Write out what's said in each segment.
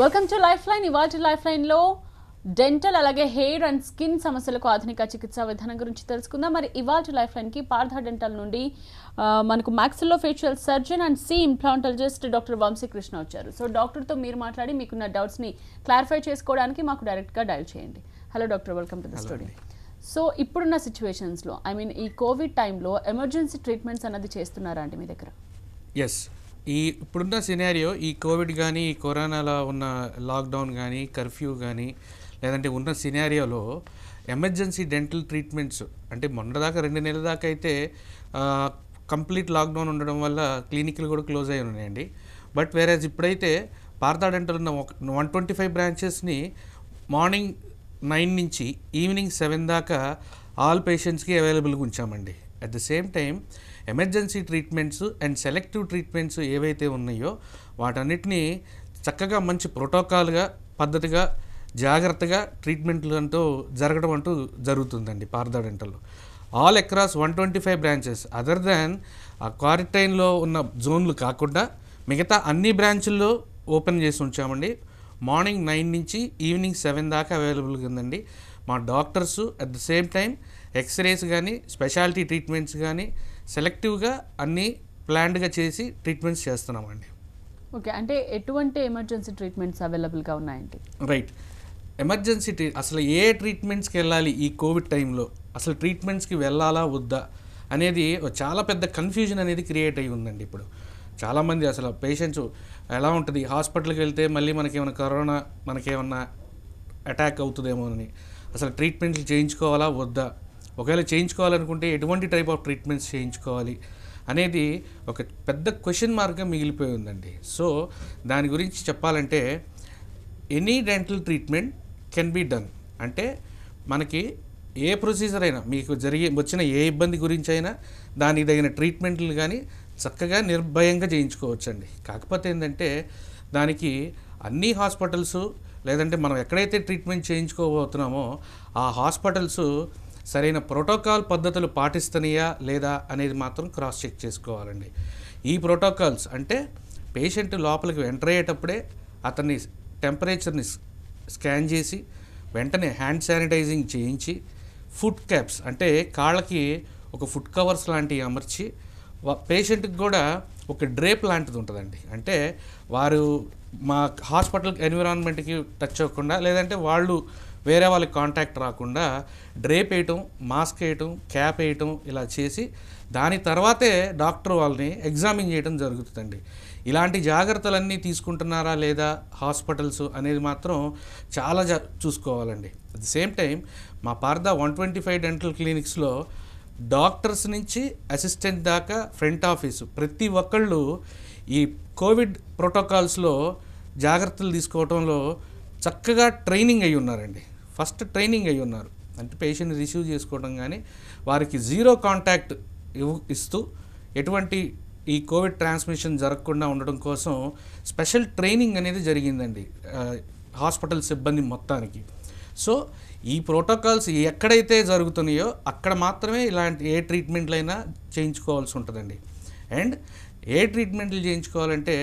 welcome to life line ఇవాటి life లైన్లో dental అలాగే హెయిర్ అండ్ స్కిన్ సమస్యలకు ఆధునిక చికిత్సా విధానం గురించి తెలుసుకుందాం మరి ఇవాల్టి లైఫ్ లైన్కి పార్థ డెంటల్ నుండి మనకు మ్యాక్సిల్లో ఫేషియల్ సర్జన్ అండ్ సి ఇంప్లాంటాలజిస్ట్ డాక్టర్ వంశీకృష్ణ వచ్చారు సో డాక్టర్తో మీరు మాట్లాడి మీకున్న డౌట్స్ని క్లారిఫై చేసుకోవడానికి మాకు డైరెక్ట్గా డైల్ చేయండి hello doctor welcome to the studio so ఇప్పుడున్న సిచ్యువేషన్స్లో ఐ మీన్ ఈ కోవిడ్ టైంలో ఎమర్జెన్సీ ట్రీట్మెంట్స్ అన్నది చేస్తున్నారా అండి మీ దగ్గర ఎస్ ఈ ఇప్పుడున్న సినారియో ఈ కోవిడ్ కానీ ఈ కరోనాలో ఉన్న లాక్డౌన్ కానీ కర్ఫ్యూ కానీ లేదంటే ఉన్న సినారియోలో ఎమర్జెన్సీ డెంటల్ ట్రీట్మెంట్స్ అంటే మొన్నదాకా రెండు నెలల దాకా అయితే కంప్లీట్ లాక్డౌన్ ఉండడం వల్ల క్లినిక్లు కూడా క్లోజ్ అయి ఉన్నాయండి బట్ వేరేజ్ ఇప్పుడైతే పార్థా డెంటల్ ఉన్న వన్ ట్వంటీ ఫైవ్ బ్రాంచెస్ని మార్నింగ్ నైన్ నుంచి ఈవినింగ్ సెవెన్ దాకా ఆల్ పేషెంట్స్కి అవైలబుల్గా ఉంచామండి at the same time emergency treatments and selective treatments ఏవైతే ఉన్నాయో వాటన్నిటినీ చక్కగా మంచి ప్రోటోకాల్గా పద్ధతిగా జాగ్రత్తగా ట్రీట్మెంట్లు అంటూ జరగడం అంటూ జరుగుతుందండి పారదా డెంటల్లో all across one twenty five branches other than క్వారంటైన్లో ఉన్న జోన్లు కాకుండా మిగతా అన్ని బ్రాంచుల్లో ఓపెన్ చేసి ఉంచామండి మార్నింగ్ నైన్ నుంచి ఈవినింగ్ సెవెన్ దాకా అవైలబుల్గా ఉందండి మా doctors at the same time x-rays కానీ స్పెషాలిటీ ట్రీట్మెంట్స్ కానీ సెలెక్టివ్గా అన్నీ ప్లాన్డ్గా చేసి ట్రీట్మెంట్స్ చేస్తున్నామండి ఓకే అంటే ఎటువంటి ఎమర్జెన్సీ ట్రీట్మెంట్స్ అవైలబుల్గా ఉన్నాయండి రైట్ ఎమర్జెన్సీ ట్రీ అసలు ఏ ట్రీట్మెంట్స్కి వెళ్ళాలి ఈ కోవిడ్ టైంలో అసలు ట్రీట్మెంట్స్కి వెళ్ళాలా వద్దా అనేది చాలా పెద్ద కన్ఫ్యూజన్ అనేది క్రియేట్ అయి ఉందండి ఇప్పుడు చాలామంది అసలు పేషెంట్స్ ఎలా ఉంటుంది హాస్పిటల్కి వెళ్తే మళ్ళీ మనకేమైనా కరోనా మనకేమన్నా అటాక్ అవుతుందేమో అని అసలు ట్రీట్మెంట్లు చేయించుకోవాలా వద్దా ఒకవేళ చేయించుకోవాలనుకుంటే ఎటువంటి టైప్ ఆఫ్ ట్రీట్మెంట్స్ చేయించుకోవాలి అనేది ఒక పెద్ద క్వశ్చన్ మార్క్గా మిగిలిపోయి ఉందండి సో దాని గురించి చెప్పాలంటే any dental treatment can be done అంటే మనకి ఏ ప్రొసీజర్ అయినా మీకు జరిగే వచ్చిన ఏ ఇబ్బంది గురించి అయినా దానికి తగిన ట్రీట్మెంట్లు కానీ చక్కగా నిర్భయంగా చేయించుకోవచ్చండి కాకపోతే ఏంటంటే దానికి అన్ని హాస్పిటల్స్ లేదంటే మనం ఎక్కడైతే ట్రీట్మెంట్ చేయించుకోబోతున్నామో ఆ హాస్పిటల్స్ సరైన ప్రోటోకాల్ పద్ధతులు పాటిస్తున్నాయా లేదా అనేది మాత్రం క్రాస్ చెక్ చేసుకోవాలండి ఈ ప్రోటోకాల్స్ అంటే పేషెంట్ లోపలికి ఎంటర్ అయ్యేటప్పుడే అతన్ని టెంపరేచర్ని స్కాన్ చేసి వెంటనే హ్యాండ్ శానిటైజింగ్ చేయించి ఫుడ్ క్యాప్స్ అంటే కాళ్ళకి ఒక ఫుడ్ కవర్స్ లాంటివి అమర్చి పేషెంట్కి కూడా ఒక డ్రేప్ లాంటిది ఉంటుందండి అంటే వారు మా హాస్పిటల్ ఎన్విరాన్మెంట్కి టచ్ అవ్వకుండా లేదంటే వాళ్ళు వేరే వాళ్ళకి కాంటాక్ట్ రాకుండా డ్రేప్ వేయటం మాస్క్ వేయటం క్యాప్ వేయటం ఇలా చేసి దాని తర్వాతే డాక్టర్ వాళ్ళని ఎగ్జామిన్ చేయడం జరుగుతుందండి ఇలాంటి జాగ్రత్తలన్నీ తీసుకుంటున్నారా లేదా హాస్పిటల్స్ అనేది మాత్రం చాలా జా చూసుకోవాలండి అట్ ది సేమ్ టైం మా Partha one twenty five dental క్లినిక్స్లో డాక్టర్స్ నుంచి అసిస్టెంట్ దాకా ఫ్రంట్ ఆఫీసు ప్రతి ఒక్కళ్ళు ఈ కోవిడ్ ప్రోటోకాల్స్లో జాగ్రత్తలు తీసుకోవడంలో చక్కగా ట్రైనింగ్ అయి ఉన్నారండి ఫస్ట్ ట్రైనింగ్ అయి ఉన్నారు అంటే పేషెంట్ రిసీవ్ చేసుకోవడం కానీ వారికి జీరో కాంటాక్ట్ ఇస్తూ ఎటువంటి ఈ కోవిడ్ ట్రాన్స్మిషన్ జరగకుండా ఉండడం కోసం స్పెషల్ ట్రైనింగ్ అనేది జరిగిందండి హాస్పిటల్ సిబ్బంది మొత్తానికి సో ఈ ప్రోటోకాల్స్ ఎక్కడైతే జరుగుతున్నాయో అక్కడ మాత్రమే ఇలాంటి ఏ ట్రీట్మెంట్లైనా చేయించుకోవాల్సి ఉంటుందండి అండ్ ఏ ట్రీట్మెంట్లు చేయించుకోవాలంటే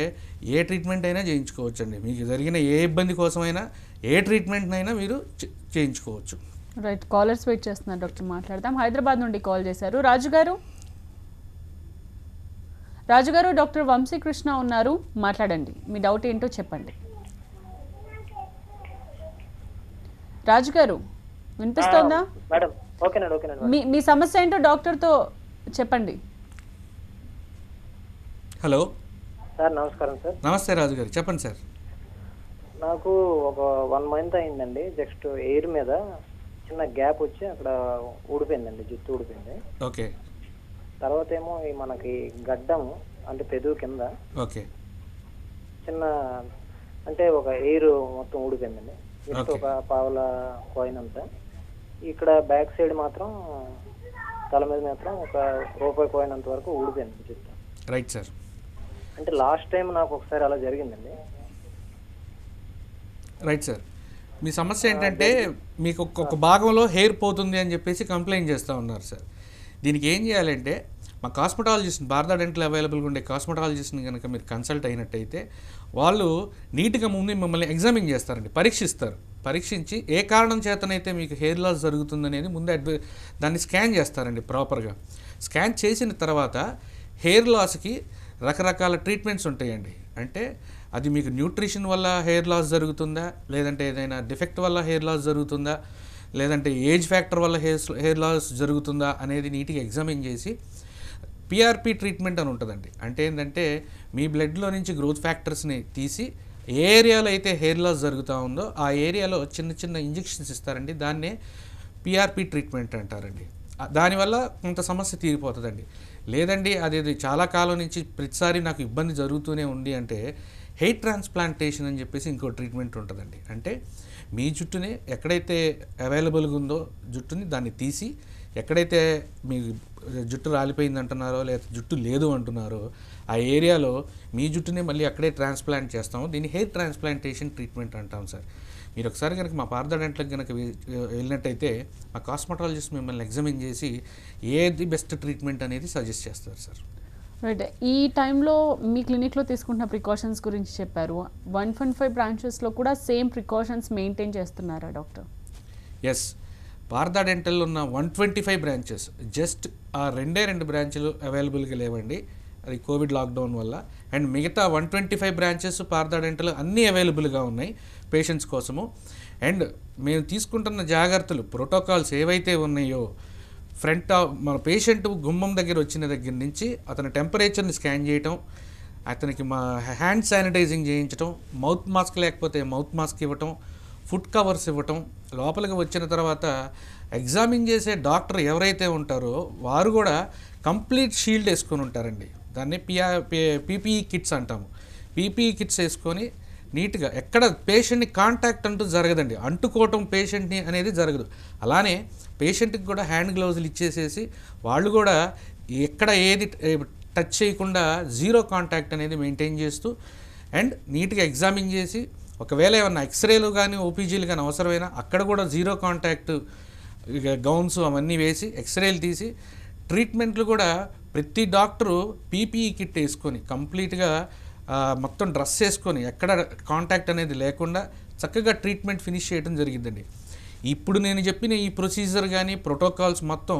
ఏ ట్రీట్మెంట్ అయినా చేయించుకోవచ్చండి మీకు జరిగిన ఏ ఇబ్బంది కోసమైనా ఏ ట్రీట్మెంట్నైనా మీరు చేయించుకోవచ్చు రైట్ కాలర్స్ వెయిట్ చేస్తున్నారు డాక్టర్ మాట్లాడదాం హైదరాబాద్ నుండి కాల్ చేశారు రాజుగారు రాజుగారు డాక్టర్ వంశీకృష్ణ ఉన్నారు మాట్లాడండి మీ డౌట్ ఏంటో చెప్పండి రాజుగారు వినిపిస్తోందా మీ మీ సమస్య ఏంటో డాక్టర్తో చెప్పండి హలో సార్ నమస్కారం సార్ నమస్తే రాజు గారు చెప్పండి సార్ నాకు ఒక వన్ మంత్ అయిందండి జస్ట్ ఎయిర్ మీద చిన్న గ్యాప్ వచ్చి అక్కడ ఊడిపోయిందండి జుట్టు ఊడిపోయింది ఓకే తర్వాత ఏమో ఈ మనకి గడ్డం అంటే పెదువు కింద ఓకే చిన్న అంటే ఒక ఎయిర్ మొత్తం ఊడిపోయిందండి జస్ట్ ఒక పావుల కోయినంత ఇక్కడ బ్యాక్ సైడ్ మాత్రం తల మీద మాత్రం ఒక రూపాయి కోయినంత వరకు ఊడిపోయింది జుట్టు రైట్ సార్ అంటే లాస్ట్ టైం నాకు ఒకసారి అలా జరిగిందండి రైట్ సార్ మీ సమస్య ఏంటంటే మీకు ఒక్కొక్క భాగంలో హెయిర్ పోతుంది అని చెప్పేసి కంప్లైంట్ చేస్తూ ఉన్నారు సార్ దీనికి ఏం చేయాలంటే మా కాస్మెటాలజిస్ట్ భారత డెంటల్ అవైలబుల్గా ఉండే కాస్మెటాలజిస్ట్ని కనుక మీరు కన్సల్ట్ అయినట్టయితే వాళ్ళు నీట్గా ముందు మిమ్మల్ని ఎగ్జామిన్ చేస్తారండి పరీక్షిస్తారు పరీక్షించి ఏ కారణం చేతనైతే మీకు హెయిర్ లాస్ జరుగుతుందనేది ముందే అడ్వ దాన్ని స్కాన్ చేస్తారండి ప్రాపర్గా స్కాన్ చేసిన తర్వాత హెయిర్ లాస్కి రకరకాల ట్రీట్మెంట్స్ ఉంటాయండి అంటే అది మీకు న్యూట్రిషన్ వల్ల హెయిర్ లాస్ జరుగుతుందా లేదంటే ఏదైనా డిఫెక్ట్ వల్ల హెయిర్ లాస్ జరుగుతుందా లేదంటే ఏజ్ ఫ్యాక్టర్ వల్ల హెయిర్ హెయిర్ లాస్ జరుగుతుందా అనేది నీట్గా ఎగ్జామిన్ చేసి పిఆర్పి ట్రీట్మెంట్ అని ఉంటుందండి అంటే ఏంటంటే మీ బ్లడ్లో నుంచి గ్రోత్ ఫ్యాక్టర్స్ని తీసి ఏ ఏరియాలో అయితే హెయిర్ లాస్ జరుగుతూ ఉందో ఆ ఏరియాలో చిన్న చిన్న ఇంజెక్షన్స్ ఇస్తారండి దాన్నే పిఆర్పి ట్రీట్మెంట్ అంటారండి దానివల్ల కొంత సమస్య తీరిపోతుందండి లేదండి అది చాలా కాలం నుంచి ప్రతిసారి నాకు ఇబ్బంది జరుగుతూనే ఉంది అంటే హెయిర్ ట్రాన్స్ప్లాంటేషన్ అని చెప్పేసి ఇంకో ట్రీట్మెంట్ ఉంటుందండి అంటే మీ జుట్టుని ఎక్కడైతే అవైలబుల్గా ఉందో జుట్టుని దాన్ని తీసి ఎక్కడైతే మీ జుట్టు రాలిపోయింది అంటున్నారో లేదా జుట్టు లేదు అంటున్నారో ఆ ఏరియాలో మీ జుట్టుని మళ్ళీ అక్కడే ట్రాన్స్ప్లాంట్ చేస్తాము దీన్ని హెయిర్ ట్రాన్స్ప్లాంటేషన్ ట్రీట్మెంట్ అంటాం సార్ మీరు ఒకసారి కనుక మా పార్థ డెంట్లకు కనుక వెళ్ళినట్టయితే మా కాస్మెటాలజిస్ట్ మిమ్మల్ని ఎగ్జామిన్ చేసి ఏది బెస్ట్ ట్రీట్మెంట్ అనేది సజెస్ట్ చేస్తారు సార్ రైట్ ఈ టైంలో మీ క్లినిక్లో తీసుకుంటున్న ప్రికాషన్స్ గురించి చెప్పారు వన్ వన్ ఫైవ్ బ్రాంచెస్లో కూడా సేమ్ ప్రికాషన్స్ మెయింటైన్ చేస్తున్నారా డాక్టర్ ఎస్ భారత డెంటల్ ఉన్న one twenty five branches just ఆ రెండే రెండు బ్రాంచ్లు అవైలబుల్గా లేవండి అది కోవిడ్ లాక్డౌన్ వల్ల అండ్ మిగతా one twenty five branches Partha dental అన్నీ అవైలబుల్గా ఉన్నాయి పేషెంట్స్ కోసము అండ్ మేము తీసుకుంటున్న జాగ్రత్తలు ప్రోటోకాల్స్ ఏవైతే ఉన్నాయో ఫ్రంట్ మన పేషెంట్ గుమ్మం దగ్గర వచ్చిన దగ్గర నుంచి అతని టెంపరేచర్ని స్కాన్ చేయటం అతనికి మా హ్యాండ్ శానిటైజింగ్ చేయించడం మౌత్ మాస్క్ లేకపోతే మౌత్ మాస్క్ ఇవ్వటం ఫుడ్ కవర్స్ ఇవ్వటం లోపలికి వచ్చిన తర్వాత ఎగ్జామిన్ చేసే డాక్టర్ ఎవరైతే ఉంటారో వారు కూడా కంప్లీట్ షీల్డ్ వేసుకొని ఉంటారండి దాన్ని పిఆర్ పీపీఈ కిట్స్ అంటాము పీపీఈ కిట్స్ వేసుకొని నీట్గా ఎక్కడ పేషెంట్ని కాంటాక్ట్ అంటూ జరగదండి అంటుకోవటం పేషెంట్ని అనేది జరగదు అలానే పేషెంట్కి కూడా హ్యాండ్ గ్లౌజులు ఇచ్చేసేసి వాళ్ళు కూడా ఎక్కడ ఏది టచ్ చేయకుండా జీరో కాంటాక్ట్ అనేది మెయింటైన్ చేస్తూ అండ్ నీట్గా ఎగ్జామిన్ చేసి ఒకవేళ ఏమన్నా ఎక్స్రేలు కానీ ఓపీజీలు కానీ అవసరమైనా అక్కడ కూడా జీరో కాంటాక్ట్ గౌన్స్ అవన్నీ వేసి ఎక్స్రేలు తీసి ట్రీట్మెంట్లు కూడా ప్రతి డాక్టరు పీపీఈ కిట్ వేసుకొని కంప్లీట్గా మొత్తం డ్రెస్ వేసుకొని ఎక్కడ కాంటాక్ట్ అనేది లేకుండా చక్కగా ట్రీట్మెంట్ ఫినిష్ చేయడం జరిగిందండి ఇప్పుడు నేను చెప్పిన ఈ ప్రొసీజర్ కానీ ప్రోటోకాల్స్ మొత్తం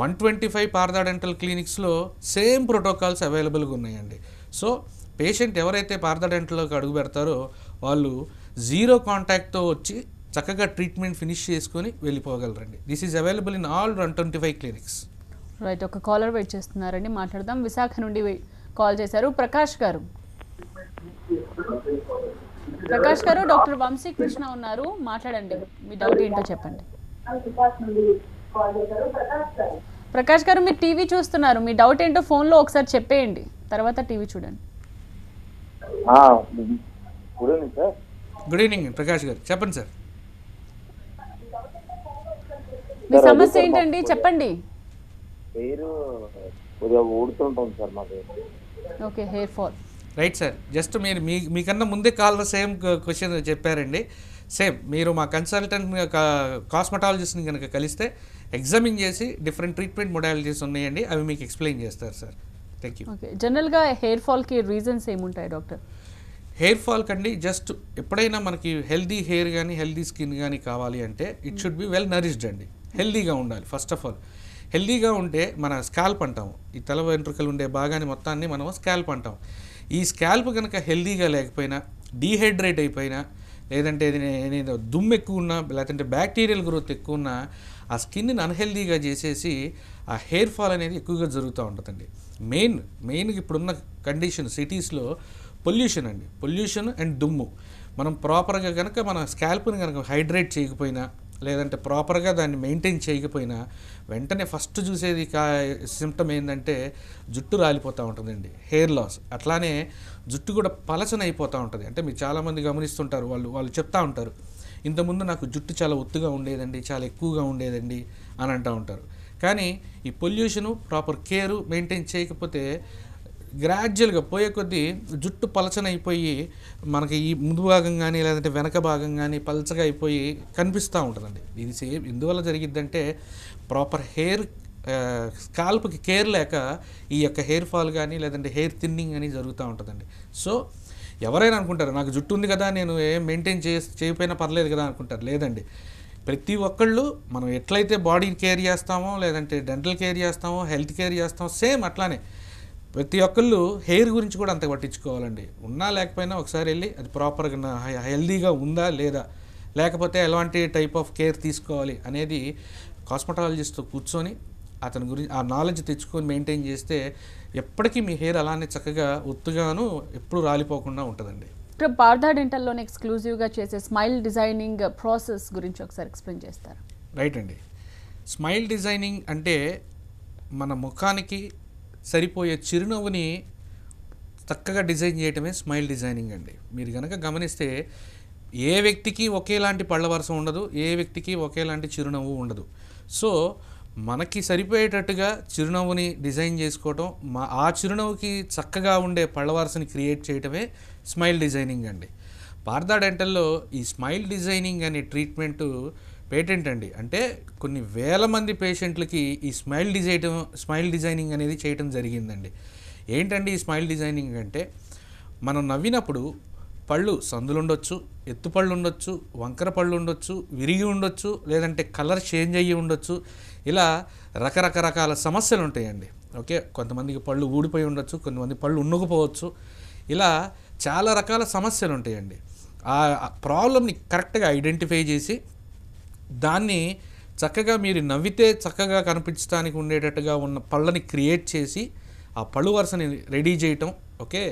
one twenty five Partha dental క్లినిక్స్లో సేమ్ ప్రోటోకాల్స్ అవైలబుల్గా ఉన్నాయండి సో పేషెంట్ ఎవరైతే పార్దా డెంటల్లోకి అడుగు పెడతారో వాళ్ళు జీరో కాంటాక్ట్తో వచ్చి చక్కగా ట్రీట్మెంట్ ఫినిష్ చేసుకొని వెళ్ళిపోగలరండి this is available in all one twenty five clinics right ఒక కాలర్ వెయిట్ చేస్తున్నారండి మాట్లాడదాం విశాఖ నుండి కాల్ చేశారు ప్రకాష్ గారు ప్రకాష్ గారు డాక్టర్ వంశీ కృష్ణ ఉన్నారు మాట్లాడండి మీ డౌట్ ఏంటో చెప్పండి ప్రకాష్ గారు మీరు టీవీ చూస్తున్నారు మీ డౌట్ ఏంటో ఫోన్లో ఒకసారి చెప్పేయండి తర్వాత టీవీ చూడండి గుడ్ ఈవినింగ్ ప్రకాష్ గారు చెప్పండి సార్ మీ సమస్య ఏంటండి చెప్పండి పేరు sir okay hair fall right sir just మీరు మీ మీకన్నా ముందే కాల్లో సేమ్ క్వశ్చన్ చెప్పారండి సేమ్ మీరు మా కన్సల్టెంట్ కాస్మటాలజిస్ట్ని కనుక కలిస్తే ఎగ్జామిన్ చేసి డిఫరెంట్ ట్రీట్మెంట్ మొడాలిటీస్ ఉన్నాయండి అవి మీకు ఎక్స్ప్లెయిన్ చేస్తారు సార్ థ్యాంక్ యూ జనరల్గా హెయిర్ ఫాల్కి రీజన్స్ ఏముంటాయి డాక్టర్ హెయిర్ ఫాల్ కండి జస్ట్ ఎప్పుడైనా మనకి హెల్దీ హెయిర్ కానీ హెల్దీ స్కిన్ కానీ కావాలి అంటే it should be well nourished అండి హెల్దీగా ఉండాలి ఫస్ట్ ఆఫ్ ఆల్ హెల్దీగా ఉంటే మన స్కాల్ప్ అంటాము ఈ తల వెంట్రుకలు ఉండే భాగాన్ని మొత్తాన్ని మనం స్కాల్ప్ అంటాం ఈ స్కాల్ప్ కనుక హెల్దీగా లేకపోయినా డీహైడ్రేట్ అయిపోయినా లేదంటే ఏదైనా దుమ్ము ఎక్కువ ఉన్నా లేదంటే బ్యాక్టీరియల్ గ్రోత్ ఎక్కువ ఉన్నా ఆ స్కిన్ని అన్హెల్దీగా చేసేసి ఆ హెయిర్ ఫాల్ అనేది ఎక్కువగా జరుగుతూ ఉంటుందండి మెయిన్ మెయిన్ ఇప్పుడున్న కండిషన్ సిటీస్లో పొల్యూషన్ అండి పొల్యూషన్ అండ్ దుమ్ము మనం ప్రాపర్గా కనుక మన స్కాల్ప్ని కనుక హైడ్రేట్ చేయకపోయినా లేదంటే ప్రాపర్గా దాన్ని మెయింటైన్ చేయకపోయినా వెంటనే ఫస్ట్ చూసేది కా సిమ్టమ్ ఏంటంటే జుట్టు రాలిపోతూ ఉంటుందండి హెయిర్ లాస్ అట్లానే జుట్టు కూడా పలచన అయిపోతూ ఉంటుంది అంటే మీరు చాలామంది గమనిస్తుంటారు వాళ్ళు వాళ్ళు చెప్తా ఉంటారు ఇంతకుముందు నాకు జుట్టు చాలా ఒత్తుగా ఉండేదండి చాలా ఎక్కువగా ఉండేదండి అని అంటూ ఉంటారు కానీ ఈ పొల్యూషను ప్రాపర్ కేరు మెయింటైన్ చేయకపోతే గ్రాడ్యువల్గా పోయే కొద్దీ జుట్టు పలచన అయిపోయి మనకి ఈ ముందు భాగం కానీ లేదంటే వెనక భాగం కానీ పలచగా అయిపోయి కనిపిస్తూ ఉంటుందండి ఇది సేమ్ ఎందువల్ల జరిగిద్దంటే ప్రాపర్ హెయిర్ స్కాల్ప్కి కేర్ లేక ఈ యొక్క హెయిర్ ఫాల్ కానీ లేదంటే హెయిర్ థిన్నింగ్ అని జరుగుతూ ఉంటుందండి సో ఎవరైనా అనుకుంటారు నాకు జుట్టు ఉంది కదా నేను ఏం మెయింటైన్ చేసి చేయకపోయినా పర్లేదు కదా అనుకుంటారు లేదండి ప్రతి ఒక్కళ్ళు మనం ఎట్లయితే బాడీ కేర్ చేస్తామో లేదంటే డెంటల్ కేర్ చేస్తామో హెల్త్ కేర్ చేస్తామో సేమ్ అట్లానే ప్రతి ఒక్కళ్ళు హెయిర్ గురించి కూడా అంత పట్టించుకోవాలండి ఉన్నా లేకపోయినా ఒకసారి వెళ్ళి అది ప్రాపర్గా హెల్దీగా ఉందా లేదా లేకపోతే ఎలాంటి టైప్ ఆఫ్ కేర్ తీసుకోవాలి అనేది కాస్మెటాలజిస్ట్తో కూర్చొని అతని గురించి ఆ నాలెడ్జ్ తెచ్చుకొని మెయింటైన్ చేస్తే ఎప్పటికీ మీ హెయిర్ అలానే చక్కగా ఒత్తుగాను ఎప్పుడు రాలిపోకుండా ఉంటుందండి ఇప్పుడు పార్థా డెంటల్లోనే ఎక్స్క్లూజివ్గా చేసే స్మైల్ డిజైనింగ్ ప్రాసెస్ గురించి ఒకసారి ఎక్స్ప్లెయిన్ చేస్తారు రైట్ అండి స్మైల్ డిజైనింగ్ అంటే మన ముఖానికి సరిపోయే చిరునవ్వుని చక్కగా డిజైన్ చేయటమే స్మైల్ డిజైనింగ్ అండి మీరు కనుక గమనిస్తే ఏ వ్యక్తికి ఒకేలాంటి పళ్ళ వరుస ఉండదు ఏ వ్యక్తికి ఒకేలాంటి చిరునవ్వు ఉండదు సో మనకి సరిపోయేటట్టుగా చిరునవ్వుని డిజైన్ చేసుకోవటం మా ఆ చిరునవ్వుకి చక్కగా ఉండే పళ్ళ వరుసని క్రియేట్ చేయటమే స్మైల్ డిజైనింగ్ అండి పార్దా డెంటల్లో ఈ స్మైల్ డిజైనింగ్ అనే ట్రీట్మెంటు పేటెంట్ అండి అంటే కొన్ని వేల మంది పేషెంట్లకి ఈ స్మైల్ డిజైన్ స్మైల్ డిజైనింగ్ అనేది చేయటం జరిగిందండి ఏంటండి ఈ స్మైల్ డిజైనింగ్ అంటే మనం నవ్వినప్పుడు పళ్ళు సందులు ఉండొచ్చు ఎత్తుపళ్ళు ఉండొచ్చు వంకర పళ్ళు ఉండొచ్చు విరిగి ఉండొచ్చు లేదంటే కలర్ చేంజ్ అయ్యి ఉండొచ్చు ఇలా రకరకరకాల సమస్యలు ఉంటాయండి ఓకే కొంతమందికి పళ్ళు ఊడిపోయి ఉండొచ్చు కొంతమంది పళ్ళు ఉన్నుకుపోవచ్చు ఇలా చాలా రకాల సమస్యలు ఉంటాయండి ఆ ప్రాబ్లమ్ని కరెక్ట్గా ఐడెంటిఫై చేసి దాన్ని చక్కగా మీరు నవ్వితే చక్కగా కనిపించడానికి ఉండేటట్టుగా ఉన్న పళ్ళని క్రియేట్ చేసి ఆ పళ్ళు వరుసని రెడీ చేయటం ఓకే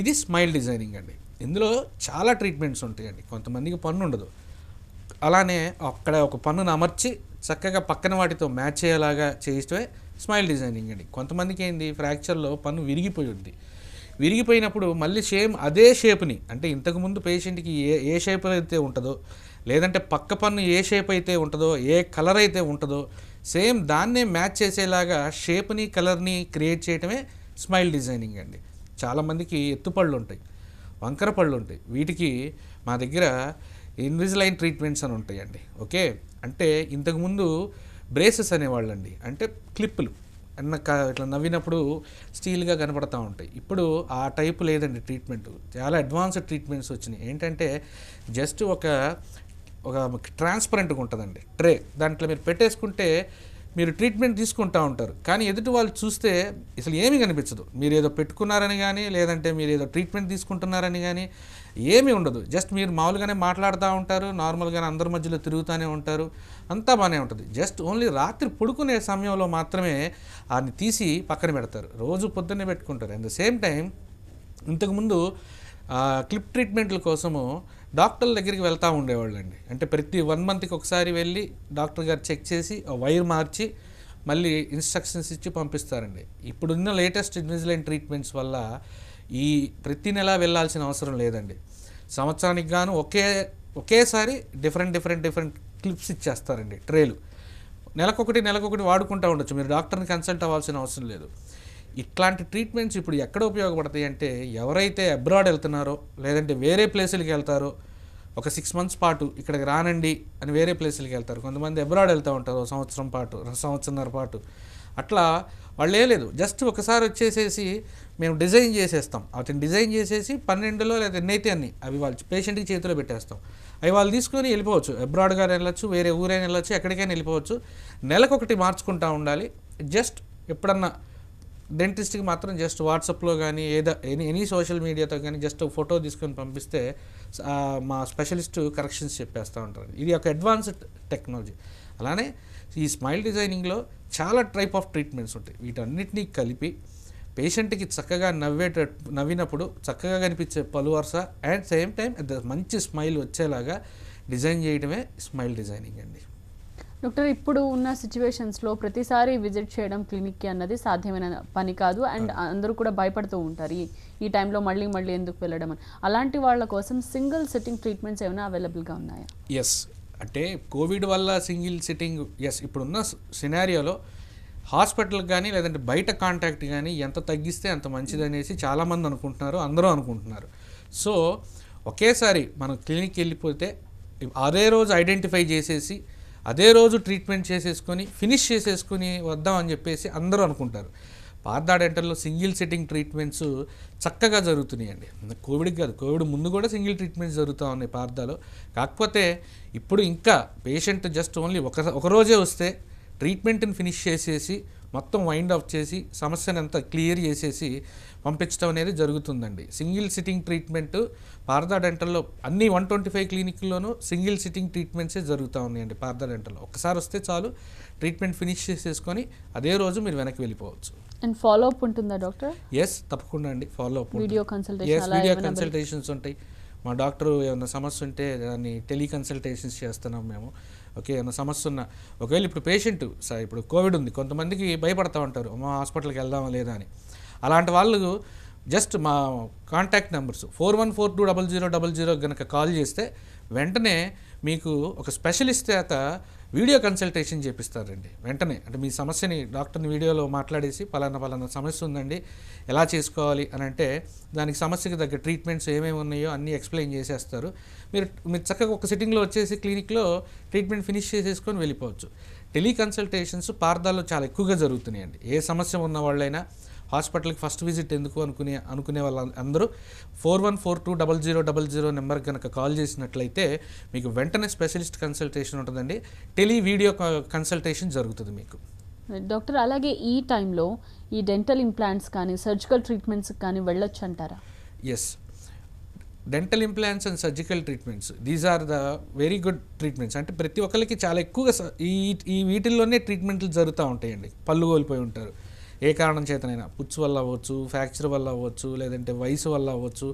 ఇది స్మైల్ డిజైనింగ్ అండి ఇందులో చాలా ట్రీట్మెంట్స్ ఉంటాయండి కొంతమందికి పన్ను ఉండదు అలానే అక్కడ ఒక పన్నును అమర్చి చక్కగా పక్కన వాటితో మ్యాచ్ అయ్యేలాగా చేయిస్తే స్మైల్ డిజైనింగ్ అండి కొంతమందికి ఏంది ఫ్రాక్చర్లో పన్ను విరిగిపోయి ఉంది విరిగిపోయినప్పుడు మళ్ళీ సేమ్ అదే షేప్ని అంటే ఇంతకుముందు పేషెంట్కి ఏ ఏ షేప్ అయితే ఉంటుందో లేదంటే పక్క పన్ను ఏ షేప్ అయితే ఉంటుందో ఏ కలర్ అయితే ఉంటుందో సేమ్ దాన్నే మ్యాచ్ చేసేలాగా షేప్ని కలర్ని క్రియేట్ చేయడమే స్మైల్ డిజైనింగ్ అండి చాలామందికి ఎత్తుపళ్ళు ఉంటాయి వంకర పళ్ళు ఉంటాయి వీటికి మా దగ్గర ఇన్విజిలైన్ ట్రీట్మెంట్స్ అని ఉంటాయండి ఓకే అంటే ఇంతకుముందు బ్రేసెస్ అనేవాళ్ళండి అంటే క్లిప్పులు అన్న ఇట్లా నవ్వినప్పుడు స్టీల్గా కనపడతా ఉంటాయి ఇప్పుడు ఆ టైపు లేదండి ట్రీట్మెంట్ చాలా అడ్వాన్స్డ్ ట్రీట్మెంట్స్ వచ్చినాయి ఏంటంటే జస్ట్ ఒక ఒక ట్రాన్స్పరెంట్గా ఉంటుందండి ట్రే దాంట్లో మీరు పెట్టేసుకుంటే మీరు ట్రీట్మెంట్ తీసుకుంటూ ఉంటారు కానీ ఎదుటి వాళ్ళు చూస్తే అసలు ఏమీ కనిపించదు మీరు ఏదో పెట్టుకున్నారని కానీ లేదంటే మీరు ఏదో ట్రీట్మెంట్ తీసుకుంటున్నారని కానీ ఏమీ ఉండదు జస్ట్ మీరు మామూలుగానే మాట్లాడుతూ ఉంటారు నార్మల్గానే అందరి మధ్యలో తిరుగుతూనే ఉంటారు అంతా బాగానే ఉంటుంది జస్ట్ ఓన్లీ రాత్రి పడుకునే సమయంలో మాత్రమే అది తీసి పక్కన పెడతారు రోజు పొద్దున్నే పెట్టుకుంటారు అట్ ద సేమ్ టైం ఇంతకుముందు క్లిప్ ట్రీట్మెంట్ల కోసము డాక్టర్ల దగ్గరికి వెళ్తూ ఉండేవాళ్ళండి అంటే ప్రతి వన్ మంత్కి ఒకసారి వెళ్ళి డాక్టర్ గారు చెక్ చేసి వైర్ మార్చి మళ్ళీ ఇన్స్ట్రక్షన్స్ ఇచ్చి పంపిస్తారండి ఇప్పుడున్న లేటెస్ట్ ఇన్విజిలెంట్ ట్రీట్మెంట్స్ వల్ల ఈ ప్రతి నెల వెళ్ళాల్సిన అవసరం లేదండి సంవత్సరానికి గాను ఒకే ఒకేసారి డిఫరెంట్ డిఫరెంట్ డిఫరెంట్ క్లిప్స్ ఇచ్చేస్తారండి ట్రేలు నెలకొకటి నెలకొకటి వాడుకుంటూ ఉండొచ్చు మీరు డాక్టర్ని కన్సల్ట్ అవ్వాల్సిన అవసరం లేదు ఇట్లాంటి ట్రీట్మెంట్స్ ఇప్పుడు ఎక్కడ ఉపయోగపడతాయి అంటే ఎవరైతే అబ్రాడ్ వెళ్తున్నారో లేదంటే వేరే ప్లేసులకి వెళ్తారో ఒక సిక్స్ మంత్స్ పాటు ఇక్కడికి రానండి అని వేరే ప్లేసులకి వెళ్తారు కొంతమంది అబ్రాడ్ వెళ్తూ ఉంటారు సంవత్సరం పాటు సంవత్సరంన్నర పాటు అట్లా వాళ్ళు లేదు జస్ట్ ఒకసారి వచ్చేసేసి మేము డిజైన్ చేసేస్తాం అతని డిజైన్ చేసేసి పన్నెండులో లేదా అన్ని అవి వాళ్ళు పేషెంట్కి చేతిలో పెట్టేస్తాం అవి వాళ్ళు తీసుకొని వెళ్ళిపోవచ్చు అబ్రాడ్గా వెళ్ళొచ్చు వేరే ఊరైనా వెళ్ళొచ్చు ఎక్కడికైనా వెళ్ళిపోవచ్చు నెలకొకటి మార్చుకుంటా మార్చుకుంటూ ఉండాలి జస్ట్ ఎప్పుడన్నా డెంటిస్ట్కి మాత్రం జస్ట్ వాట్సాప్లో కానీ ఏదో ఎనీ ఎనీ సోషల్ మీడియాతో కానీ జస్ట్ ఫోటో తీసుకొని పంపిస్తే మా స్పెషలిస్ట్ కరెక్షన్స్ చెప్పేస్తూ ఉంటారు ఇది ఒక అడ్వాన్స్డ్ టెక్నాలజీ అలానే ఈ స్మైల్ డిజైనింగ్లో చాలా టైప్ ఆఫ్ ట్రీట్మెంట్స్ ఉంటాయి వీటన్నిటినీ కలిపి పేషెంట్కి చక్కగా నవ్వేట నవ్వినప్పుడు చక్కగా కనిపించే పలువరుస అండ్ సేమ్ టైం మంచి స్మైల్ వచ్చేలాగా డిజైన్ చేయడమే స్మైల్ డిజైనింగ్ అండి డాక్టర్ ఇప్పుడు ఉన్న సిచ్యువేషన్స్లో ప్రతిసారి విజిట్ చేయడం క్లినిక్కి అన్నది సాధ్యమైన పని కాదు అండ్ అందరూ కూడా భయపడుతూ ఉంటారు ఈ ఈ టైంలో మళ్ళీ మళ్ళీ ఎందుకు వెళ్ళడం అని అలాంటి వాళ్ళ కోసం సింగిల్ సిట్టింగ్ ట్రీట్మెంట్స్ ఏమైనా అవైలబుల్గా ఉన్నాయా ఎస్ అంటే కోవిడ్ వల్ల సింగిల్ సిట్టింగ్ ఎస్ ఇప్పుడున్న సినారియోలో హాస్పిటల్కి కానీ లేదంటే బయట కాంటాక్ట్ కానీ ఎంత తగ్గిస్తే అంత మంచిది అనేసి చాలామంది అనుకుంటున్నారు అందరూ అనుకుంటున్నారు సో ఒకేసారి మనం క్లినిక్కి వెళ్ళిపోతే అదే రోజు ఐడెంటిఫై చేసేసి అదే రోజు ట్రీట్మెంట్ చేసేసుకొని ఫినిష్ చేసేసుకొని వద్దాం అని చెప్పేసి అందరూ అనుకుంటారు పార్థా డెంటల్లో సింగిల్ సిట్టింగ్ ట్రీట్మెంట్స్ చక్కగా జరుగుతున్నాయండి కోవిడ్కి కాదు కోవిడ్ ముందు కూడా సింగిల్ ట్రీట్మెంట్స్ జరుగుతూ ఉన్నాయి పార్థాలో కాకపోతే ఇప్పుడు ఇంకా పేషెంట్ జస్ట్ ఓన్లీ ఒక ఒకరోజే వస్తే ట్రీట్మెంట్ని ఫినిష్ చేసేసి మొత్తం వైండ్ ఆఫ్ చేసి సమస్యను అంతా క్లియర్ చేసేసి పంపించడం అనేది జరుగుతుందండి సింగిల్ సిట్టింగ్ ట్రీట్మెంట్ పారదా డెంటల్లో అన్ని వన్ ట్వంటీ ఫైవ్ క్లినిక్లోనూ సింగిల్ సిట్టింగ్ ట్రీట్మెంట్సే జరుగుతూ ఉన్నాయండి పారదా డెంటల్లో ఒకసారి వస్తే చాలు ట్రీట్మెంట్ ఫినిష్ చేసేసుకొని అదే రోజు మీరు వెనక్కి వెళ్ళిపోవచ్చు అండ్ ఫాలో అప్ ఉంటుందా డాక్టర్ ఎస్ తప్పకుండా అండి follow up video consultation video consultations ఉంటాయి మా డాక్టర్ ఏమైనా సమస్య ఉంటే దాన్ని టెలికన్సల్టేషన్స్ చేస్తున్నాం మేము ఓకే ఏమైనా సమస్య ఉన్నా ఒకవేళ ఇప్పుడు పేషెంట్ సార్ ఇప్పుడు కోవిడ్ ఉంది కొంతమందికి భయపడతా ఉంటారు మా హాస్పిటల్కి వెళ్దామా లేదా అని అలాంటి వాళ్ళు జస్ట్ మా contact numbers four one four two double zero double zero కనుక కాల్ చేస్తే వెంటనే మీకు ఒక స్పెషలిస్ట్ చేత వీడియో కన్సల్టేషన్ చేపిస్తారండి వెంటనే అంటే మీ సమస్యని డాక్టర్ని వీడియోలో మాట్లాడేసి పలానా పలానా సమస్య ఉందండి ఎలా చేసుకోవాలి అని అంటే దానికి సమస్యకి తగ్గ ట్రీట్మెంట్స్ ఏమేమి ఉన్నాయో అన్నీ ఎక్స్ప్లెయిన్ చేసేస్తారు మీరు మీరు చక్కగా ఒక సిట్టింగ్లో వచ్చేసి క్లినిక్లో ట్రీట్మెంట్ ఫినిష్ చేసేసుకొని వెళ్ళిపోవచ్చు టెలికన్సల్టేషన్స్ పార్దాల్లో చాలా ఎక్కువగా జరుగుతున్నాయండి ఏ సమస్య ఉన్న వాళ్ళైనా హాస్పిటల్కి ఫస్ట్ విజిట్ ఎందుకు అనుకునే అనుకునే వాళ్ళ అందరూ four one four two double zero double zero number కనుక కాల్ చేసినట్లయితే మీకు వెంటనే స్పెషలిస్ట్ కన్సల్టేషన్ ఉంటుందండి టెలి వీడియో కన్సల్టేషన్ జరుగుతుంది మీకు డాక్టర్ అలాగే ఈ టైంలో ఈ డెంటల్ ఇంప్లాంట్స్ కానీ సర్జికల్ ట్రీట్మెంట్స్ కానీ వెళ్ళొచ్చు అంటారా yes dental implants and surgical treatments these are the very good treatments అంటే ప్రతి ఒక్కరికి చాలా ఎక్కువగా ఈ ఈ వీటిల్లోనే ట్రీట్మెంట్లు జరుగుతూ ఉంటాయండి పళ్ళు కోల్పోయి ఉంటారు ఏ కారణం చేతనైనా పుచ్చు వల్ల అవ్వచ్చు ఫ్రాక్చర్ వల్ల అవ్వచ్చు లేదంటే వయసు వల్ల అవ్వచ్చు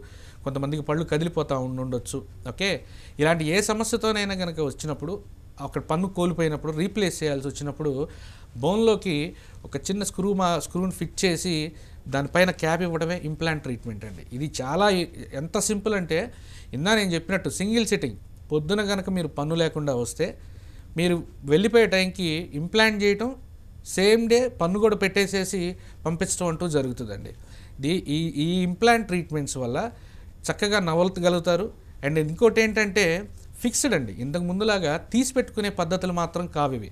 కొంతమందికి పళ్ళు కదిలిపోతూ ఉండుండొచ్చు ఓకే ఇలాంటి ఏ సమస్యతోనైనా కనుక వచ్చినప్పుడు అక్కడ పన్ను కోల్పోయినప్పుడు రీప్లేస్ చేయాల్సి వచ్చినప్పుడు బోన్లోకి ఒక చిన్న స్క్రూ మా స్క్రూని ఫిట్ చేసి దానిపైన క్యాప్ ఇవ్వడమే ఇంప్లాంట్ ట్రీట్మెంట్ అండి ఇది చాలా ఎంత సింపుల్ అంటే ఇందా నేను చెప్పినట్టు సింగిల్ సిట్టింగ్ పొద్దున కనుక మీరు పన్ను లేకుండా వస్తే మీరు వెళ్ళిపోయే టైంకి ఇంప్లాంట్ చేయటం సేమ్ డే పన్ను కూడా పెట్టేసేసి పంపించడం అంటూ జరుగుతుందండి దీ ఈ ఈ ఇంప్లాంట్ ట్రీట్మెంట్స్ వల్ల చక్కగా నవలతగలుగుతారు అండ్ ఇంకోటి ఏంటంటే ఫిక్స్డ్ అండి ఇంతకు ముందులాగా తీసి పెట్టుకునే పద్ధతులు మాత్రం కావివి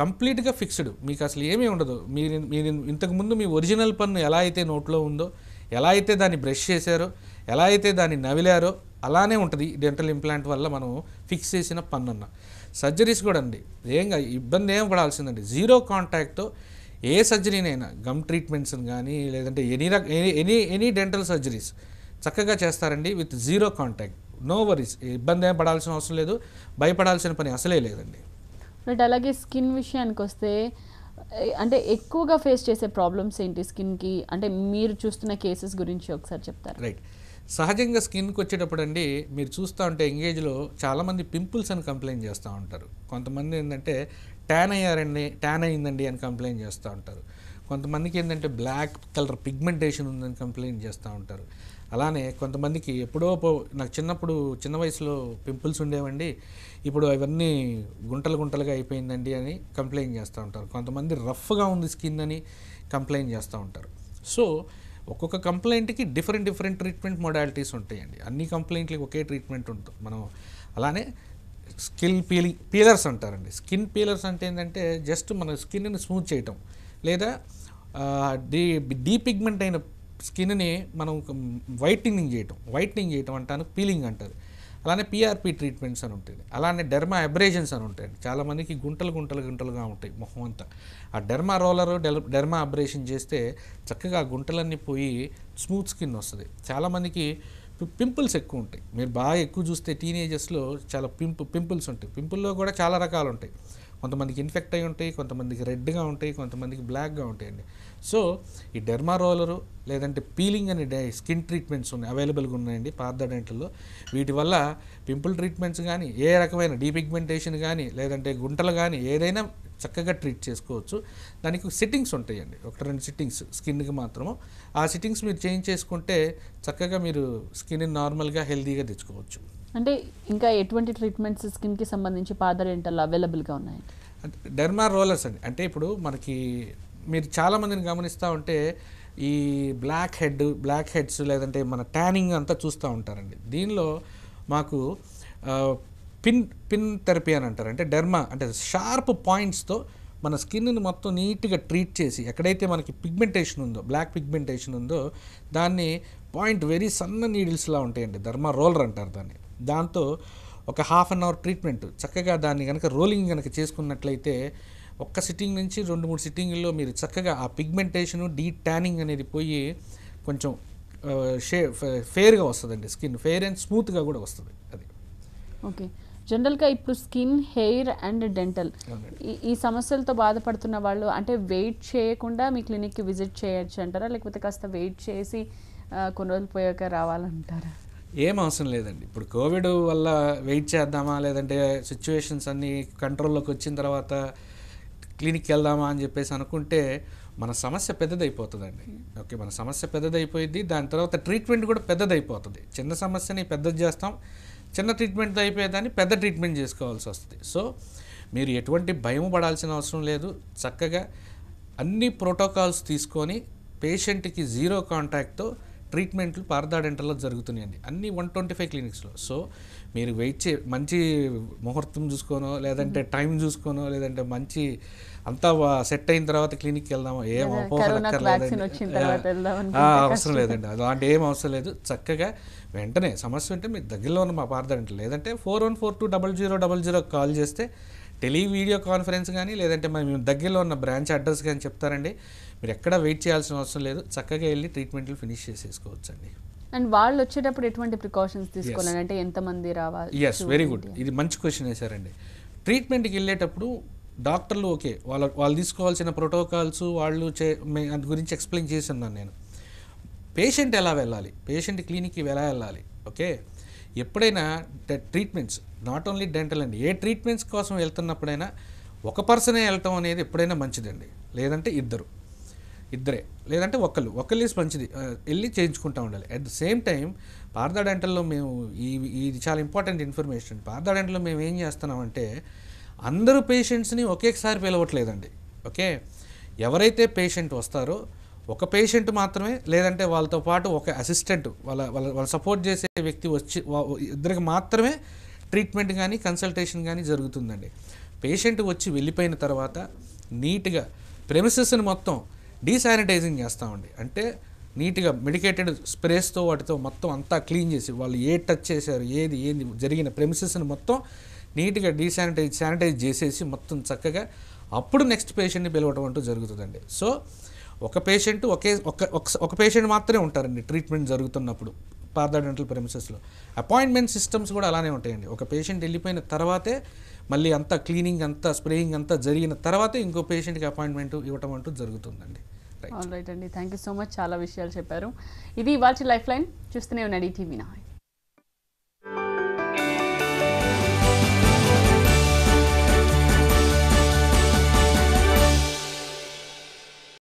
కంప్లీట్గా ఫిక్స్డ్ మీకు అసలు ఏమీ ఉండదు మీరు మీరు ఇంతకుముందు మీ ఒరిజినల్ పన్ను ఎలా అయితే నోట్లో ఉందో ఎలా అయితే దాన్ని బ్రష్ చేశారో ఎలా అయితే దాన్ని నవిలారో అలానే ఉంటుంది డెంటల్ ఇంప్లాంట్ వల్ల మనం ఫిక్స్ చేసిన పన్ను అన్న సర్జరీస్ కూడా అండి ఏం ఇబ్బంది ఏం పడాల్సిందండి జీరో కాంటాక్ట్తో ఏ సర్జరీనైనా గమ్ ట్రీట్మెంట్స్ కానీ లేదంటే ఎనీ రక ఎనీ ఎనీ డెంటల్ సర్జరీస్ చక్కగా చేస్తారండి with zero contact no worries ఇబ్బంది ఏం పడాల్సిన అవసరం లేదు భయపడాల్సిన పని అసలే లేదండి బట్ అలాగే స్కిన్ విషయానికి వస్తే అంటే ఎక్కువగా ఫేస్ చేసే ప్రాబ్లమ్స్ ఏంటి స్కిన్కి అంటే మీరు చూస్తున్న కేసెస్ గురించి ఒకసారి చెప్తారు రైట్ సహజంగా స్కిన్కి వచ్చేటప్పుడు అండి మీరు చూస్తూ ఉంటే ఎంగేజ్లో చాలామంది పింపుల్స్ అని కంప్లైంట్ చేస్తూ ఉంటారు కొంతమంది ఏంటంటే ట్యాన్ అయ్యారండి ట్యాన్ అయిందండి అని కంప్లైంట్ చేస్తూ ఉంటారు కొంతమందికి ఏంటంటే బ్లాక్ కలర్ పిగ్మెంటేషన్ ఉందని కంప్లైంట్ చేస్తూ ఉంటారు అలానే కొంతమందికి ఎప్పుడో నాకు చిన్నప్పుడు చిన్న వయసులో పింపుల్స్ ఉండేవండి ఇప్పుడు అవన్నీ గుంటలు గుంటలుగా అయిపోయిందండి అని కంప్లైంట్ చేస్తూ ఉంటారు కొంతమంది రఫ్గా ఉంది స్కిన్ అని కంప్లైంట్ చేస్తూ ఉంటారు సో ఒక్కొక్క కంప్లైంట్కి డిఫరెంట్ డిఫరెంట్ ట్రీట్మెంట్ మొడాలిటీస్ ఉంటాయండి అన్ని కంప్లైంట్లకి ఒకే ట్రీట్మెంట్ ఉంటుంది మనం అలానే స్కిల్ పీలింగ్ పీలర్స్ అంటారండి స్కిన్ పీలర్స్ అంటే ఏంటంటే జస్ట్ మన స్కిన్ని స్మూత్ చేయటం లేదా డీ డీపిగ్మెంట్ అయిన స్కిన్ని మనం వైట్నింగ్ చేయటం వైట్నింగ్ చేయటం అంటాను పీలింగ్ అంటారు అలానే పీఆర్పీ ట్రీట్మెంట్స్ అని ఉంటాయి అలానే డెర్మా అబ్రేజన్స్ అని ఉంటాయి చాలామందికి గుంటలు గుంటలు గుంటలుగా ఉంటాయి మొహం అంతా ఆ డెర్మా రోలర్ డెర్మా అబ్రేషన్ చేస్తే చక్కగా గుంటలన్నీ పోయి స్మూత్ స్కిన్ వస్తుంది చాలామందికి పింపుల్స్ ఎక్కువ ఉంటాయి మీరు బాగా ఎక్కువ చూస్తే టీనేజర్స్లో చాలా పింపు పింపుల్స్ ఉంటాయి పింపుల్లో కూడా చాలా రకాలు ఉంటాయి కొంతమందికి ఇన్ఫెక్ట్ అయి ఉంటాయి కొంతమందికి రెడ్గా ఉంటాయి కొంతమందికి బ్లాక్గా ఉంటాయండి సో ఈ డెర్మా రోలరు లేదంటే పీలింగ్ అనే స్కిన్ ట్రీట్మెంట్స్ ఉన్నాయి అవైలబుల్గా ఉన్నాయండి పాత డెంటల్లో వీటి వల్ల పింపుల్ ట్రీట్మెంట్స్ కానీ ఏ రకమైన డీపిగ్మెంటేషన్ కానీ లేదంటే గుంటలు కానీ ఏదైనా చక్కగా ట్రీట్ చేసుకోవచ్చు దానికి సిట్టింగ్స్ ఉంటాయండి ఒకటి రెండు సిట్టింగ్స్ స్కిన్కి మాత్రము ఆ సిట్టింగ్స్ మీరు చేంజ్ చేసుకుంటే చక్కగా మీరు స్కిన్ నార్మల్గా హెల్తీగా తెచ్చుకోవచ్చు అంటే ఇంకా ఎటువంటి ట్రీట్మెంట్స్ స్కిన్కి సంబంధించి పాదడెంటల్ అవైలబుల్గా ఉన్నాయి డెర్మా రోలర్స్ అండి అంటే ఇప్పుడు మనకి మీరు చాలామందిని గమనిస్తూ ఉంటే ఈ బ్లాక్ హెడ్ బ్లాక్ హెడ్స్ లేదంటే మన ట్యానింగ్ అంతా చూస్తూ ఉంటారండి దీనిలో మాకు పిన్ పిన్ థెరపీ అని అంటారు అంటే డెర్మా అంటే షార్ప్ పాయింట్స్తో మన స్కిన్ని మొత్తం నీట్గా ట్రీట్ చేసి ఎక్కడైతే మనకి పిగ్మెంటేషన్ ఉందో బ్లాక్ పిగ్మెంటేషన్ ఉందో దాన్ని పాయింట్ వెరీ సన్న నీడిల్స్లా ఉంటాయండి ధర్మా రోలర్ అంటారు దాన్ని దాంతో ఒక హాఫ్ అన్ అవర్ ట్రీట్మెంట్ చక్కగా దాన్ని కనుక రోలింగ్ కనుక చేసుకున్నట్లయితే ఒక్క సిట్టింగ్ నుంచి రెండు మూడు సిట్టింగ్లో మీరు చక్కగా ఆ పిగ్మెంటేషన్ డీ ట్యానింగ్ అనేది పోయి కొంచెం షే ఫేర్గా వస్తుందండి స్కిన్ ఫేర్ అండ్ స్మూత్గా కూడా వస్తుంది అది ఓకే జనరల్గా ఇప్పుడు స్కిన్ హెయిర్ అండ్ డెంటల్ ఈ సమస్యలతో బాధపడుతున్న వాళ్ళు అంటే వెయిట్ చేయకుండా మీ క్లినిక్కి విజిట్ చేయొచ్చు అంటారా లేకపోతే కాస్త వెయిట్ చేసి కొన్ని రోజులు పోయాక రావాలంటారా ఏం అవసరం లేదండి ఇప్పుడు కోవిడ్ వల్ల వెయిట్ చేద్దామా లేదంటే సిచ్యువేషన్స్ అన్నీ కంట్రోల్లోకి వచ్చిన తర్వాత క్లినిక్కి వెళ్దామా అని చెప్పేసి అనుకుంటే మన సమస్య పెద్దదైపోతుందండి ఓకే మన సమస్య పెద్దదైపోయింది దాని తర్వాత ట్రీట్మెంట్ కూడా పెద్దదైపోతుంది చిన్న సమస్యని పెద్దది చేస్తాం చిన్న ట్రీట్మెంట్ అయిపోయేదాన్ని పెద్ద ట్రీట్మెంట్ చేసుకోవాల్సి వస్తుంది సో మీరు ఎటువంటి భయం పడాల్సిన అవసరం లేదు చక్కగా అన్ని ప్రోటోకాల్స్ తీసుకొని పేషెంట్కి జీరో కాంటాక్ట్తో ట్రీట్మెంట్లు పారదా డెంటల్లో జరుగుతున్నాయండి అన్ని వన్ ట్వంటీ ఫైవ్ క్లినిక్స్లో సో మీరు వెయిట్ చే మంచి ముహూర్తం చూసుకోనో లేదంటే టైం చూసుకోనో లేదంటే మంచి అంతా సెట్ అయిన తర్వాత క్లినిక్కి వెళ్దాము ఏం అవసరం లేదండి అలాంటి ఏం అవసరం లేదు చక్కగా వెంటనే సమస్య ఉంటే మీ దగ్గరలో ఉన్న మా పారదా డెంటల్ లేదంటే four one four two double zero double zero call చేస్తే టెలివీడియో కాన్ఫరెన్స్ కానీ లేదంటే మేము దగ్గరలో ఉన్న బ్రాంచ్ అడ్రస్ కానీ చెప్తారండి మీరు ఎక్కడ వెయిట్ చేయాల్సిన అవసరం లేదు చక్కగా వెళ్ళి ట్రీట్మెంట్లు ఫినిష్ చేసేసుకోవచ్చు అండి అండ్ వాళ్ళు వచ్చేటప్పుడు ఎటువంటి ప్రికాషన్స్ తీసుకోవాలని అంటే ఎంతమంది రావాలి ఎస్ వెరీ గుడ్ ఇది మంచి క్వశ్చన్ వేసారండి ట్రీట్మెంట్కి వెళ్ళేటప్పుడు డాక్టర్లు ఓకే వాళ్ళ వాళ్ళు తీసుకోవాల్సిన ప్రోటోకాల్స్ వాళ్ళు చే గురించి ఎక్స్ప్లెయిన్ చేసి ఉన్నాను నేను పేషెంట్ ఎలా వెళ్ళాలి పేషెంట్ క్లినిక్కి ఎలా వెళ్ళాలి ఓకే ఎప్పుడైనా ట్రీట్మెంట్స్ నాట్ ఓన్లీ డెంటల్ అండి ఏ ట్రీట్మెంట్స్ కోసం వెళ్తున్నప్పుడైనా ఒక పర్సనే వెళ్ళటం అనేది ఎప్పుడైనా మంచిదండి లేదంటే ఇద్దరు ఇద్దరే లేదంటే ఒక్కళ్ళు ఒక్కళ్ళు మంచిది వెళ్ళి చేయించుకుంటూ ఉండాలి అట్ ద సేమ్ టైం డెంటల్లో మేము ఈ ఇది చాలా ఇంపార్టెంట్ ఇన్ఫర్మేషన్ డెంటల్లో మేము ఏం చేస్తున్నామంటే అందరూ పేషెంట్స్ని ఒకేసారి పిలవట్లేదండి ఓకే ఎవరైతే పేషెంట్ వస్తారో ఒక పేషెంట్ మాత్రమే లేదంటే వాళ్ళతో పాటు ఒక అసిస్టెంట్ వాళ్ళ వాళ్ళ వాళ్ళ సపోర్ట్ చేసే వ్యక్తి వచ్చి ఇద్దరికి మాత్రమే ట్రీట్మెంట్ కానీ కన్సల్టేషన్ కానీ జరుగుతుందండి పేషెంట్ వచ్చి వెళ్ళిపోయిన తర్వాత నీట్గా ప్రెమిసెస్ని మొత్తం డీశానిటైజింగ్ చేస్తామండి అంటే నీట్గా మెడికేటెడ్ స్ప్రేస్తో వాటితో మొత్తం అంతా క్లీన్ చేసి వాళ్ళు ఏ టచ్ చేశారు ఏది ఏంది జరిగిన ప్రెమిసెస్ని మొత్తం నీట్గా డీశానిటైజ్ శానిటైజ్ చేసేసి మొత్తం చక్కగా అప్పుడు నెక్స్ట్ పేషెంట్ని పిలవటం అంటూ జరుగుతుందండి సో ఒక పేషెంట్ ఒకే ఒక ఒక పేషెంట్ మాత్రమే ఉంటారండి ట్రీట్మెంట్ జరుగుతున్నప్పుడు పార్దాడెంటల్ ప్రెమిసెస్లో అపాయింట్మెంట్ సిస్టమ్స్ కూడా అలానే ఉంటాయండి ఒక పేషెంట్ వెళ్ళిపోయిన తర్వాతే మళ్ళీ అంతా క్లీనింగ్ అంతా స్ప్రేయింగ్ అంతా జరిగిన తర్వాత ఇంకో పేషెంట్కి అపాయింట్మెంట్ ఇవ్వటం అంటూ జరుగుతుందండి రైట్ అండి థ్యాంక్ యూ సో మచ్ చాలా విషయాలు చెప్పారు ఇది ఇవాళ లైఫ్ లైన్ చూస్తూనే ఉన్నాడు ఈ టీవీ నా